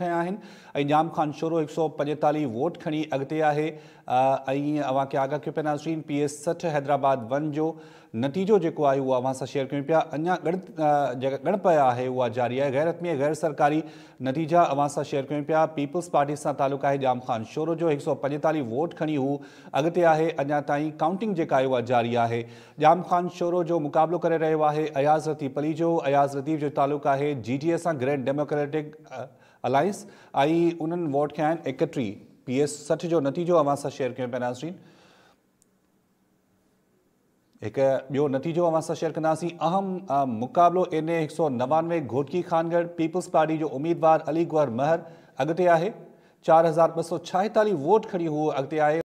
खया Khan sorrow एक सौ पंजेतालीह वोट खड़ी अॻिते है ऐं अव्हां खे आगाह कयो पिया पी एस सठ हैदराबाद वन जो नतीजो जो आहे उहो अव्हां शेयर क्यों पा अञा गण जेका है वह जारी है गैर गैरतमी गैर सरकारी नतीजा अव्हां शेयर क्यों पा पीपल्स पार्टी से तालुक़ु है जाम ख़ान शोरो जो एक सौ पंजेतालीह वोट खड़ी हु अॻिते है अञा ताईं काउंटिंग जो है उहा जारी है जाम ख़ान शोरो जो मुकाबलो कर रो है अयाज़ लतीफ़ अली जो अयाज़ लतीफ़ जो तालुक़ु है जी टी ए सां ग्रैंड डेमोक्रेटिक अलाय बाइस आई उन वोट क्या एकटी पी एस सठ जो नतीजो अव शेयर क्यों पिया नाज़रीन हिकु ॿियो नतीजो अव्हां शेयर कंदासीं अहम मुकाबलो एन ए एक सौ नवानवे घोटकी खानगढ़ पीपल्स पार्टी जो उम्मीदवार अली गुअर महर अॻिते है चार हज़ार ब सौ छाहेतालीह वोट खड़ी उहो अॻिते है